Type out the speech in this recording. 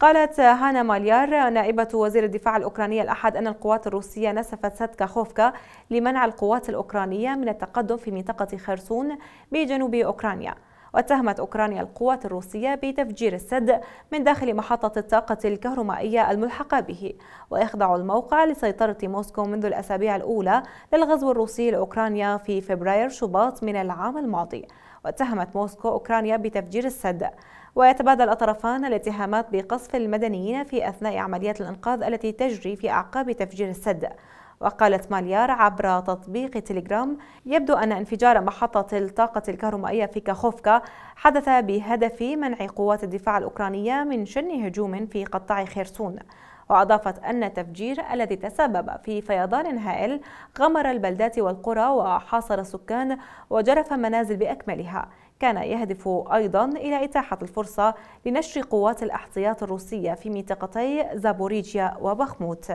قالت هانا ماليار نائبة وزير الدفاع الأوكرانية الأحد أن القوات الروسية نسفت ستكا خوفكا لمنع القوات الأوكرانية من التقدم في منطقة خرسون بجنوب أوكرانيا واتهمت أوكرانيا القوات الروسية بتفجير السد من داخل محطة الطاقة الكهرومائية الملحقة به ويخضع الموقع لسيطرة موسكو منذ الأسابيع الأولى للغزو الروسي لأوكرانيا في فبراير شباط من العام الماضي واتهمت موسكو أوكرانيا بتفجير السد ويتبادل الطرفان الاتهامات بقصف المدنيين في أثناء عمليات الإنقاذ التي تجري في أعقاب تفجير السد وقالت ماليار عبر تطبيق تليجرام يبدو أن انفجار محطة الطاقة الكهربائية في كاخوفكا حدث بهدف منع قوات الدفاع الأوكرانية من شن هجوم في قطاع خيرسون وأضافت أن التفجير الذي تسبب في فيضان هائل غمر البلدات والقرى وحاصر السكان وجرف منازل بأكملها كان يهدف أيضا إلى إتاحة الفرصة لنشر قوات الاحتياط الروسية في منطقتي زابوريجيا وبخموت